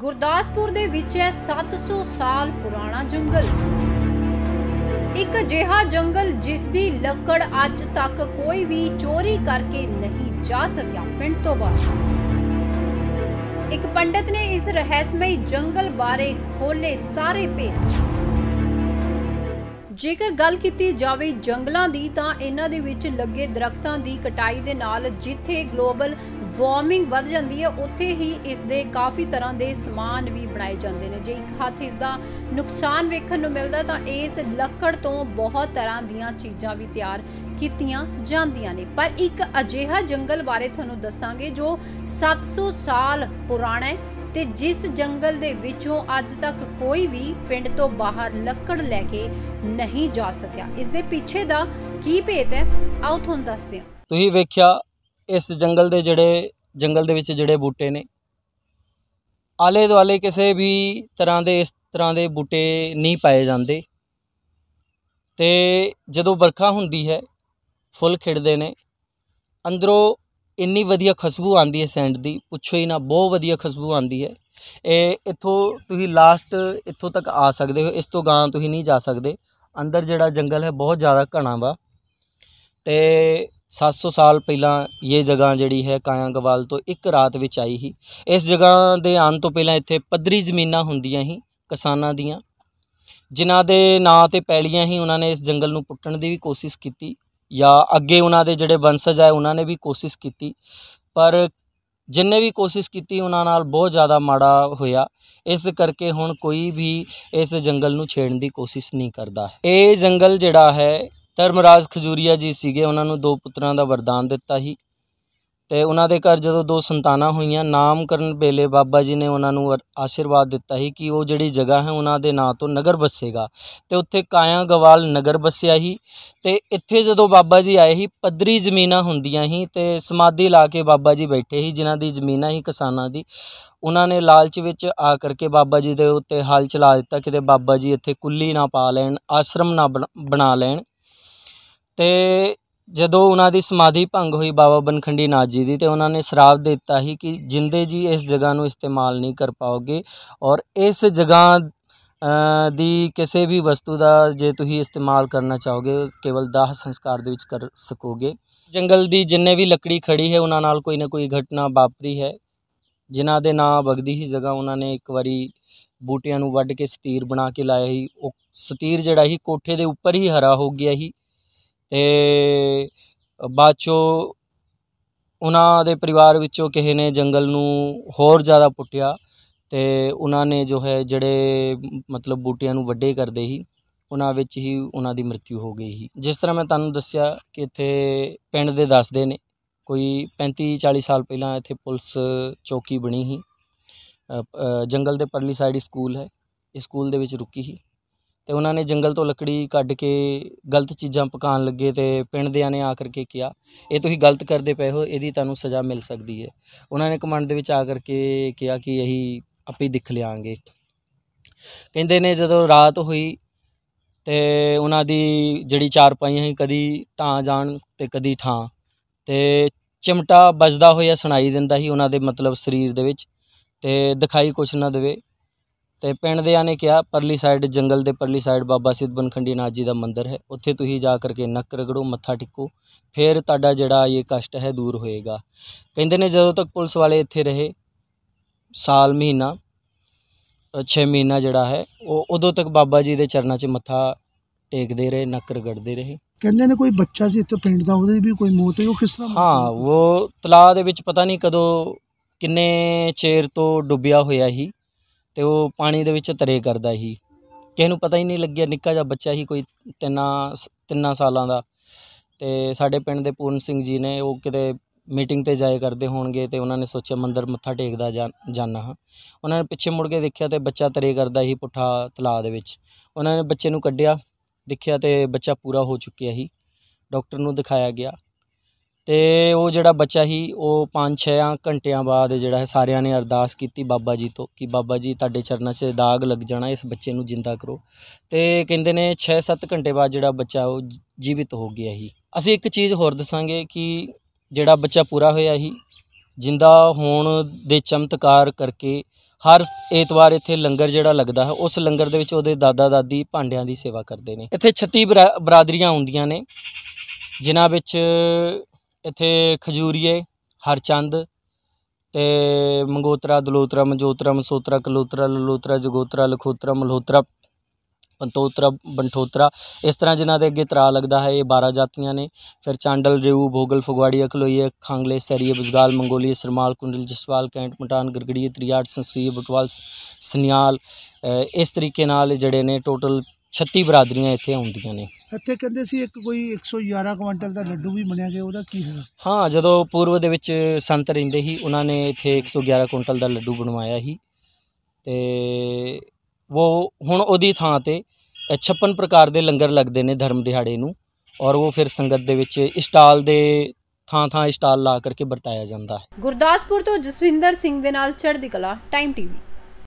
ਗੁਰਦਾਸਪੁਰ ਦੇ ਵਿੱਚ ਹੈ 700 ਸਾਲ ਪੁਰਾਣਾ ਜੰਗਲ ਇੱਕ ਅਜਿਹਾ ਜੰਗਲ ਜਿਸ ਦੀ ਲੱਕੜ ਅੱਜ ਤੱਕ ਕੋਈ ਵੀ ਚੋਰੀ ਕਰਕੇ ਨਹੀਂ ਜਾ ਸਕਿਆ ਪਿੰਡ ਤੋਂ ਬਾਹਰ ਇੱਕ ਪੰਡਤ ਨੇ ਇਸ ਰਹੱਸਮਈ ਜੰਗਲ ਬਾਰੇ ਖੋਲੇ ਸਾਰੇ ਭੇਤ ਜੇਕਰ ਗੱਲ ਕੀਤੀ ਜਾਵੇ ਜੰਗਲਾਂ ਦੀ ਤਾਂ ਇਹਨਾਂ ਦੇ ਵਿੱਚ ਲੱਗੇ ਦਰਖਤਾਂ ਦੀ ਕਟਾਈ ਦੇ ਨਾਲ ਜਿੱਥੇ ਗਲੋਬਲ ਵਾਰਮਿੰਗ ਵੱਧ ਜਾਂਦੀ ਹੈ ਉੱਥੇ ਹੀ ਇਸ ਦੇ ਕਾਫੀ ਤਰ੍ਹਾਂ ਦੇ ਸਮਾਨ ਵੀ ਬਣਾਏ ਜਾਂਦੇ ਨੇ ਜੇ ਇੱਕ ਹੱਥ ਇਸ ਦਾ ਨੁਕਸਾਨ ਵੇਖਣ ਨੂੰ ਮਿਲਦਾ ਤਾਂ ਇਸ ਲੱਕੜ ਤੋਂ ਬਹੁਤ ਤਰ੍ਹਾਂ ਦੀਆਂ ਚੀਜ਼ਾਂ ਵੀ ਤਿਆਰ ਕੀਤੀਆਂ ਜਾਂਦੀਆਂ ਨੇ ਪਰ ਇੱਕ ਅਜਿਹਾ ਜੰਗਲ ਬਾਰੇ ਤੁਹਾਨੂੰ ਦੱਸਾਂਗੇ ਜੋ 700 ਸਾਲ ਪੁਰਾਣਾ ਹੈ ਤੇ ਜਿਸ ਜੰਗਲ ਦੇ ਵਿੱਚੋਂ ਅੱਜ ਤੱਕ ਕੋਈ ਵੀ ਪਿੰਡ ਤੋਂ ਬਾਹਰ ਲੱਕੜ ਲੈ ਕੇ ਨਹੀਂ ਜਾ ਸਕਿਆ ਇਸ ਦੇ ਪਿੱਛੇ ਦਾ ਕੀ ਭੇਤ ਹੈ ਆਓ ਤੁਹਾਨੂੰ ਦੱਸਦੇ ਹਾਂ ਤੁਸੀਂ ਵੇਖਿਆ ਇਸ ਜੰਗਲ ਦੇ ਜਿਹੜੇ ਜੰਗਲ ਦੇ ਵਿੱਚ ਜਿਹੜੇ ਬੂਟੇ ਨੇ ਆਲੇ ਦੁਆਲੇ ਕਿਸੇ ਵੀ ਤਰ੍ਹਾਂ ਦੇ ਇਸ ਤਰ੍ਹਾਂ ਦੇ ਬੂਟੇ ਨਹੀਂ ਪਾਏ ਜਾਂਦੇ ਤੇ ਜਦੋਂ ਵਰਖਾ ਹੁੰਦੀ ਹੈ ਫੁੱਲ ਖਿੜਦੇ ਨੇ ਅੰਦਰੋਂ ਇੰਨੀ ਵਧੀਆ ਖੁਸ਼ਬੂ ਆਉਂਦੀ ਹੈ ਸੈਂਡ ਦੀ ਪੁੱਛੋ ਹੀ ਨਾ ਬਹੁਤ ਵਧੀਆ ਖੁਸ਼ਬੂ ਆਉਂਦੀ ਹੈ ਇਹ ਇੱਥੋਂ ਤੁਸੀਂ ਲਾਸਟ ਇੱਥੋਂ ਤੱਕ ਆ ਸਕਦੇ ਹੋ ਇਸ ਤੋਂ ਗਾਂ ਤੁਸੀਂ ਨਹੀਂ ਜਾ ਸਕਦੇ ਅੰਦਰ ਜਿਹੜਾ ਜੰਗਲ ਹੈ ਬਹੁਤ ਜ਼ਿਆਦਾ ਘਣਾ ਵਾ ਤੇ 700 ਸਾਲ ਪਹਿਲਾਂ ਇਹ ਜਗ੍ਹਾ ਜਿਹੜੀ ਹੈ ਕਾਇਆਂਗਵਾਲ ਤੋਂ ਇੱਕ ਰਾਤ ਵਿੱਚ ਆਈ ਸੀ ਇਸ ਜਗ੍ਹਾ ਦੇ ਆਉਣ ਤੋਂ ਪਹਿਲਾਂ ਇੱਥੇ ਪੱਧਰੀ ਜ਼ਮੀਨਾਂ ਹੁੰਦੀਆਂ ਸੀ ਕਿਸਾਨਾਂ ਦੀਆਂ ਜਿਨ੍ਹਾਂ ਦੇ ਨਾਂ ਤੇ ਪੈਲੀਆਂ ਹੀ ਉਹਨਾਂ ਨੇ ਇਸ ਜੰਗਲ ਨੂੰ ਪੁੱਟਣ ਦੀ ਵੀ ਕੋਸ਼ਿਸ਼ ਕੀਤੀ ਜਾਂ ਅੱਗੇ ਉਹਨਾਂ ਦੇ ਜਿਹੜੇ ਵੰਸ਼ਜ ਆ ਉਹਨਾਂ ਨੇ ਵੀ ਕੋਸ਼ਿਸ਼ ਕੀਤੀ ਪਰ ਜਿੰਨੇ ਵੀ ਕੋਸ਼ਿਸ਼ ਕੀਤੀ ਉਹਨਾਂ ਨਾਲ ਬਹੁਤ ਜ਼ਿਆਦਾ ਮਾੜਾ ਹੋਇਆ ਇਸ ਕਰਕੇ ਹੁਣ ਕੋਈ ਵੀ ਇਸ ਜੰਗਲ ਨੂੰ ਛੇੜਨ ਦੀ ਕੋਸ਼ਿਸ਼ ਨਹੀਂ ਕਰਦਾ ਇਹ ਜੰਗਲ ਜਿਹੜਾ ਹੈ ਧਰਮਰਾਜ ਖਜੂਰੀਆ ਜੀ ਸੀਗੇ ਉਹਨਾਂ ਨੂੰ ਦੋ ਪੁੱਤਰਾਂ ਦਾ ਵਰਦਾਨ ਦਿੱਤਾ ਸੀ ਤੇ ਉਹਨਾਂ ਦੇ ਘਰ ਜਦੋਂ ਦੋ ਸੰਤਾਨਾਂ ਹੋਈਆਂ ਨਾਮਕਰਨ ਬੇਲੇ ਬਾਬਾ ਜੀ ਨੇ ਉਹਨਾਂ ਨੂੰ ਆਸ਼ੀਰਵਾਦ ਦਿੱਤਾ ਸੀ ਕਿ ਉਹ ਜਿਹੜੀ ਜਗ੍ਹਾ ਹੈ ਉਹਨਾਂ ਦੇ ਨਾਂ ਤੋਂ ਨਗਰ ਬਸੇਗਾ ਤੇ ਉੱਥੇ ਕਾਇਆ ਗਵਾਲ ਨਗਰ ਬਸਿਆ ਸੀ ਤੇ ਇੱਥੇ ਜਦੋਂ ਬਾਬਾ ਜੀ ਆਏ ਸੀ ਪੱਧਰੀ ਜ਼ਮੀਨਾਂ ਹੁੰਦੀਆਂ ਸੀ ਤੇ ਸਮਾਧੀ ਲਾ ਕੇ ਬਾਬਾ ਜੀ ਬੈਠੇ ਸੀ ਜਿਨ੍ਹਾਂ ਦੀ ਜ਼ਮੀਨਾਂ ਸੀ ਕਿਸਾਨਾਂ ਦੀ ਉਹਨਾਂ ਨੇ ਲਾਲਚ ਵਿੱਚ ਆ ਕਰਕੇ ਬਾਬਾ ਜੀ ਦੇ ਉੱਤੇ ਹਾਲ ਚਲਾ ਦਿੱਤਾ ਕਿਤੇ ਬਾਬਾ ਜੀ ਇੱਥੇ ਕੁੱਲੀ ਨਾ ਪਾ ਲੈਣ ਆਸ਼ਰਮ ਨਾ ਬਣਾ ਲੈਣ ਤੇ ਜਦੋਂ ਉਹਨਾਂ ਦੀ ਸਮਾਧੀ ਭੰਗ ਹੋਈ ਬਾਬਾ ਬਨਖੰਡੀ ਨਾਥ ਜੀ ਦੀ ਤੇ ਉਹਨਾਂ ਨੇ ਸ਼ਰਾਪ ਦਿੱਤਾ ਹੀ ਕਿ ਜਿੰਦੇ ਜੀ ਇਸ ਜਗ੍ਹਾ ਨੂੰ ਇਸਤੇਮਾਲ ਨਹੀਂ ਕਰ ਪਾਓਗੇ ਔਰ ਇਸ ਜਗ੍ਹਾ ਦੀ ਕਿਸੇ ਵੀ ਵਸਤੂ ਦਾ ਜੇ ਤੁਸੀਂ ਇਸਤੇਮਾਲ ਕਰਨਾ ਚਾਹੋਗੇ ਕੇਵਲ ਦਾਹ ਸੰਸਕਾਰ ਦੇ ਵਿੱਚ ਕਰ ਸਕੋਗੇ ਜੰਗਲ ਦੀ ਜਿੰਨੇ ਵੀ ਲੱਕੜੀ ਖੜੀ ਹੈ ਉਹਨਾਂ ਨਾਲ ਕੋਈ ਨਾ ਕੋਈ ਘਟਨਾ ਵਾਪਰੀ ਹੈ ਜਿਨ੍ਹਾਂ ਦੇ ਨਾਂ ਬਗਦੀ ਹੀ ਜਗ੍ਹਾ ਉਹਨਾਂ ਨੇ ਇੱਕ ਵਾਰੀ ਬੂਟਿਆਂ ਨੂੰ ਵੱਢ ਕੇ ਸਤੀਰ ਬਣਾ ਕੇ ਲਾਇਆ ਸੀ ਉਹ ਸਤੀਰ ਜਿਹੜਾ ਸੀ ਕੋਠੇ ਦੇ ਉੱਪਰ ਹੀ ਹਰਾ ਹੋ ਗਿਆ ਸੀ ਤੇ ਬਾਚੋ ਉਹਨਾਂ ਦੇ ਪਰਿਵਾਰ ਵਿੱਚੋਂ ਕਿਸੇ ਨੇ ਜੰਗਲ ਨੂੰ ਹੋਰ ਜ਼ਿਆਦਾ ਪੁੱਟਿਆ ਤੇ ਉਹਨਾਂ ਨੇ ਜੋ ਹੈ ਜਿਹੜੇ ਮਤਲਬ ਬੂਟਿਆਂ ਨੂੰ ਵੱਡੇ ਕਰਦੇ ਸੀ ਉਹਨਾਂ ਵਿੱਚ ਹੀ ਉਹਨਾਂ ਦੀ ਮਰਤੀ ਹੋ ਗਈ ਸੀ ਜਿਸ ਤਰ੍ਹਾਂ ਮੈਂ ਤੁਹਾਨੂੰ ਦੱਸਿਆ ਕਿ ਇੱਥੇ ਪਿੰਡ ਦੇ ਦੱਸਦੇ ਨੇ ਕੋਈ 35 40 ਸਾਲ ਪਹਿਲਾਂ ਇੱਥੇ ਪੁਲਿਸ ਚੌਕੀ ਬਣੀ ਸੀ ਜੰਗਲ ਦੇ ਪਰਲੀ ਸਾਈਡ ਸਕੂਲ ਹੈ ਇਸ ਸਕੂਲ ਦੇ ਵਿੱਚ ਰੁਕੀ ਸੀ ਤੇ ਉਹਨਾਂ ਨੇ ਜੰਗਲ ਤੋਂ ਲੱਕੜੀ ਕੱਢ ਕੇ ਗਲਤ ਚੀਜ਼ਾਂ ਪਕਾਉਣ ਲੱਗੇ ਤੇ ਪਿੰਡ ਦੇ ਨੇ ਆਕਰ ਕੇ ਕਿਹਾ ਇਹ ਤੁਸੀਂ ਗਲਤ ਕਰਦੇ ਪਏ ਹੋ ਇਹਦੀ ਤੁਹਾਨੂੰ ਸਜ਼ਾ ਮਿਲ ਸਕਦੀ ਹੈ ਉਹਨਾਂ ਨੇ ਕਮੰਡ ਦੇ ਵਿੱਚ ਆ ਕਰਕੇ ਕਿਹਾ ਕਿ ਇਹੀ ਆਪੇ ਦਿਖ ਲਿਆਂਗੇ ਕਹਿੰਦੇ ਨੇ ਜਦੋਂ ਰਾਤ ਹੋਈ ਤੇ ਉਹਨਾਂ ਦੀ ਜਿਹੜੀ ਚਾਰ ਪਾਈਆਂ ਸੀ ਕਦੀ ਢਾਂ ਜਾਣ ਤੇ ਕਦੀ ਠਾਂ ਤੇ ਚਿਮਟਾ ਵੱਜਦਾ ਹੋਇਆ ਸੁਣਾਈ ਦਿੰਦਾ ਸੀ ਉਹਨਾਂ ਦੇ ਮਤਲਬ ਸਰੀਰ ਦੇ ਵਿੱਚ ਤੇ ਦਿਖਾਈ ਕੁਛ ਨਾ ਦੇਵੇ ਤੇ ਪਿੰਡ ਦੇ ਆਨੇ ਕਿਹਾ ਪਰਲੀ ਸਾਈਡ ਜੰਗਲ ਦੇ ਪਰਲੀ ਸਾਈਡ ਬਾਬਾ ਸਿੱਧ ਬਨਖੰਡੀ ਨਾਥ ਜੀ ਦਾ ਮੰਦਿਰ ਹੈ ਉੱਥੇ ਤੁਸੀਂ ਜਾ ਕਰਕੇ ਨੱਕ ਰਗੜੋ ਮੱਥਾ ਟਿਕੋ ਫਿਰ ਤੁਹਾਡਾ ਜਿਹੜਾ ਇਹ ਕਸ਼ਟ ਹੈ ਦੂਰ ਹੋਏਗਾ ਕਹਿੰਦੇ ਨੇ ਜਦੋਂ ਤੱਕ ਪੁਲਿਸ ਵਾਲੇ ਇੱਥੇ ਰਹੇ ਸਾਲ ਮਹੀਨਾ 6 ਮਹੀਨਾ ਜਿਹੜਾ ਹੈ ਉਹ ਉਦੋਂ ਤੱਕ ਬਾਬਾ ਜੀ ਦੇ ਚਰਨਾਂ 'ਚ ਮੱਥਾ ਟੇਕਦੇ ਰਹੇ ਨੱਕ ਰਗੜਦੇ ਰਹੇ ਕਹਿੰਦੇ ਨੇ ਕੋਈ ਬੱਚਾ ਸੀ ਇੱਥੇ ਪਿੰਡ ਦਾ ਉਹਦੇ ਵੀ ਕੋਈ ਮੌਤ ਹੋਈ ਉਹ ਕਿਸ ਤਰ੍ਹਾਂ ਹਾਂ ਉਹ ਤਲਾਅ ਦੇ ਵਿੱਚ ਪਤਾ ਨਹੀਂ ਕਦੋਂ ਕਿੰਨੇ ਚੇਰ ਤੋਂ ਡੁੱਬਿਆ ਹੋਇਆ ਸੀ ਤੇ ਉਹ ਪਾਣੀ ਦੇ ਵਿੱਚ ਤਰੇ ਕਰਦਾ ਸੀ ਕਿਸੇ ਨੂੰ ਪਤਾ ਹੀ ਨਹੀਂ ਲੱਗਿਆ ਨਿੱਕਾ ਜਿਹਾ ਬੱਚਾ ਸੀ ਕੋਈ ਤਿੰਨਾ ਤਿੰਨਾ ਸਾਲਾਂ ਦਾ ਤੇ ਸਾਡੇ ਪਿੰਡ ਦੇ ਪੂਰਨ ਸਿੰਘ ਜੀ ਨੇ ਉਹ ਕਿਤੇ ਮੀਟਿੰਗ 'ਤੇ ਜਾਏ ਕਰਦੇ ਹੋਣਗੇ ਤੇ ਉਹਨਾਂ ਨੇ ਸੋਚਿਆ ਮੰਦਰ ਮੱਥਾ ਟੇਕਦਾ ਜਾਣਾ ਹਾਂ ਉਹਨਾਂ ਨੇ ਪਿੱਛੇ ਮੁੜ ਕੇ ਦੇਖਿਆ ਤੇ ਬੱਚਾ ਤਰੇ ਕਰਦਾ ਸੀ ਪੁੱਠਾ ਤਲਾਅ ਦੇ ਵਿੱਚ ਉਹਨਾਂ ਨੇ ਬੱਚੇ ਨੂੰ ਕੱਢਿਆ ਦੇਖਿਆ ਤੇ ਬੱਚਾ ਪੂਰਾ ਹੋ ਚੁੱਕਿਆ ਸੀ ਡਾਕਟਰ ਨੂੰ ਦਿਖਾਇਆ ਗਿਆ ਤੇ ਉਹ ਜਿਹੜਾ ਬੱਚਾ ਸੀ ਉਹ 5-6 ਘੰਟਿਆਂ ਬਾਅਦ ਜਿਹੜਾ ਹੈ ਸਾਰਿਆਂ ਨੇ ਅਰਦਾਸ ਕੀਤੀ ਬਾਬਾ ਜੀ ਤੋਂ ਕਿ ਬਾਬਾ ਜੀ ਤੁਹਾਡੇ ਚਰਨਾਂ 'ਚ ਦਾਗ ਲੱਗ ਜਾਣਾ ਇਸ ਬੱਚੇ ਨੂੰ ਜਿੰਦਾ ਕਰੋ ਤੇ ਕਹਿੰਦੇ ਨੇ 6-7 ਘੰਟੇ ਬਾਅਦ ਜਿਹੜਾ ਬੱਚਾ ਉਹ ਜੀਵਿਤ ਹੋ ਗਿਆ ਸੀ ਅਸੀਂ ਇੱਕ ਚੀਜ਼ ਹੋਰ ਦੱਸਾਂਗੇ ਕਿ ਜਿਹੜਾ ਬੱਚਾ ਪੂਰਾ ਹੋਇਆ ਸੀ ਜਿੰਦਾ ਹੋਣ ਦੇ ਚਮਤਕਾਰ ਕਰਕੇ ਹਰ ਐਤਵਾਰ ਇੱਥੇ ਲੰਗਰ ਜਿਹੜਾ ਲੱਗਦਾ ਹੈ ਉਸ ਲੰਗਰ ਦੇ ਵਿੱਚ ਉਹਦੇ ਦਾਦਾ ਦਾਦੀ ਭਾਂਡਿਆਂ ਦੀ ਸੇਵਾ ਕਰਦੇ ਨੇ ਇੱਥੇ 36 ਬਰਾਦਰੀਆਂ ਹੁੰਦੀਆਂ ਨੇ ਜਿਨ੍ਹਾਂ ਵਿੱਚ ਇੱਥੇ ਖਜੂਰੀਏ ਹਰਚੰਦ ਤੇ ਮੰਗੋਤਰਾ ਦਲੋਤਰਾ ਮਜੋਤਰਾ ਮਸੋਤਰਾ ਕਲੋਤਰਾ ਲਲੋਤਰਾ ਜਗੋਤਰਾ ਲਖੋਤਰਾ ਮਲੋਤਰਾ ਪੰਤੋਤਰਾ ਬੰਠੋਤਰਾ ਇਸ ਤਰ੍ਹਾਂ ਜਿਨ੍ਹਾਂ ਦੇ ਅੱਗੇ ਤਰਾ ਲੱਗਦਾ ਹੈ ਇਹ 12 ਜਾਤੀਆਂ ਨੇ ਫਿਰ ਚਾਂਡਲ ਰੇਊ ਭੋਗਲ ਫਗਵਾੜੀ ਅਖਲੋਈ ਖਾਂਗਲੇ ਸਰੀਏ ਬੁਜਗਾਲ ਮੰਗੋਲੀਏ ਸਰਮਾਲ ਕੁੰਡਲ ਜਸਵਾਲ ਕੈਂਟ ਮਟਾਨ ਗਰਗੜੀਏ ਤ੍ਰਿਆੜ ਸੰਸੀ ਬਟਵਾਲ ਸਨਿਆਲ ਇਸ ਤਰੀਕੇ ਨਾਲ ਜਿਹੜੇ ਨੇ ਟੋਟਲ 36 ਬਰਾਦਰੀਆਂ ਇੱਥੇ ਆਉਂਦੀਆਂ ਨੇ ਇੱਥੇ ਕਹਿੰਦੇ ਸੀ ਇੱਕ ਕੋਈ 111 ਕੁਇੰਟਲ ਦਾ ਲੱਡੂ ਵੀ ਬਣਿਆ ਗਿਆ ਉਹਦਾ ਕੀ ਹੋਇਆ ਹਾਂ ਜਦੋਂ ਪੂਰਵ ਦੇ ਵਿੱਚ ਸੰਤ ਰਹਿੰਦੇ ਸੀ ਉਹਨਾਂ ਨੇ ਇੱਥੇ 111 ਕੁਇੰਟਲ ਦਾ ਲੱਡੂ ਬਣਵਾਇਆ ਸੀ ਤੇ ਉਹ ਹੁਣ ਉਹਦੀ ਥਾਂ ਤੇ 56 ਪ੍ਰਕਾਰ ਦੇ ਲੰਗਰ ਲੱਗਦੇ ਨੇ ਧਰਮ ਦਿਹਾੜੇ ਨੂੰ ਔਰ ਉਹ ਫਿਰ ਸੰਗਤ ਦੇ ਵਿੱਚ ਇਸਟਾਲ ਦੇ ਥਾਂ ਥਾਂ ਇਸਟਾਲ ਲਾ ਕਰਕੇ ਵਰਤਾਇਆ ਜਾਂਦਾ ਹੈ ਗੁਰਦਾਸਪੁਰ ਤੋਂ ਜਸਵਿੰਦਰ ਸਿੰਘ ਦੇ ਨਾਲ ਚੜ੍ਹਦੀ ਕਲਾ ਟਾਈਮ ਟੀਵੀ